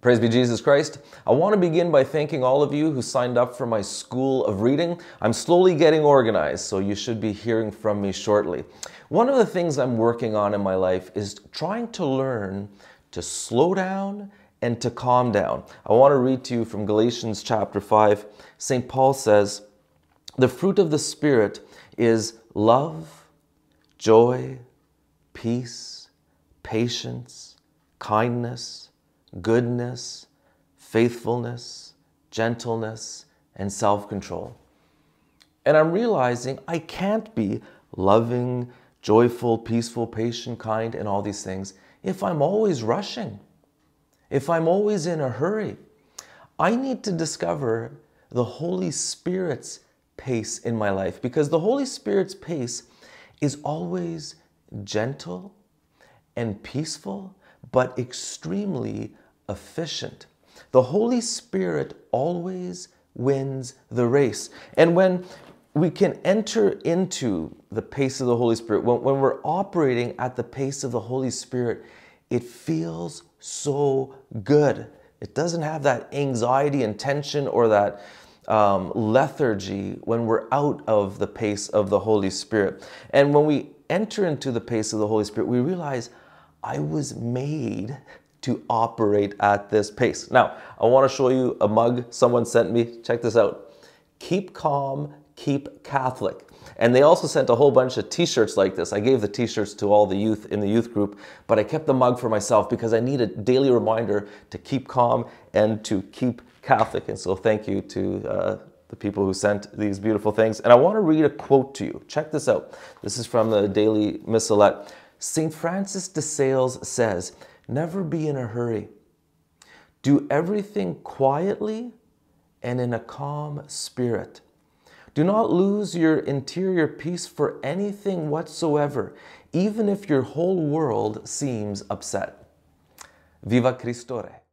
Praise be Jesus Christ. I want to begin by thanking all of you who signed up for my School of Reading. I'm slowly getting organized, so you should be hearing from me shortly. One of the things I'm working on in my life is trying to learn to slow down and to calm down. I want to read to you from Galatians chapter 5. St. Paul says, The fruit of the Spirit is love, joy, peace, patience, kindness goodness, faithfulness, gentleness, and self control. And I'm realizing I can't be loving, joyful, peaceful, patient, kind, and all these things if I'm always rushing, if I'm always in a hurry. I need to discover the Holy Spirit's pace in my life because the Holy Spirit's pace is always gentle and peaceful but extremely efficient. The Holy Spirit always wins the race. And when we can enter into the pace of the Holy Spirit, when, when we're operating at the pace of the Holy Spirit, it feels so good. It doesn't have that anxiety and tension or that um, lethargy when we're out of the pace of the Holy Spirit. And when we enter into the pace of the Holy Spirit, we realize I was made to operate at this pace. Now, I wanna show you a mug someone sent me. Check this out. Keep calm, keep Catholic. And they also sent a whole bunch of t-shirts like this. I gave the t-shirts to all the youth in the youth group, but I kept the mug for myself because I need a daily reminder to keep calm and to keep Catholic. And so thank you to uh, the people who sent these beautiful things. And I want to read a quote to you. Check this out. This is from the Daily Missalette. St. Francis de Sales says, never be in a hurry. Do everything quietly and in a calm spirit. Do not lose your interior peace for anything whatsoever, even if your whole world seems upset. Viva Cristore!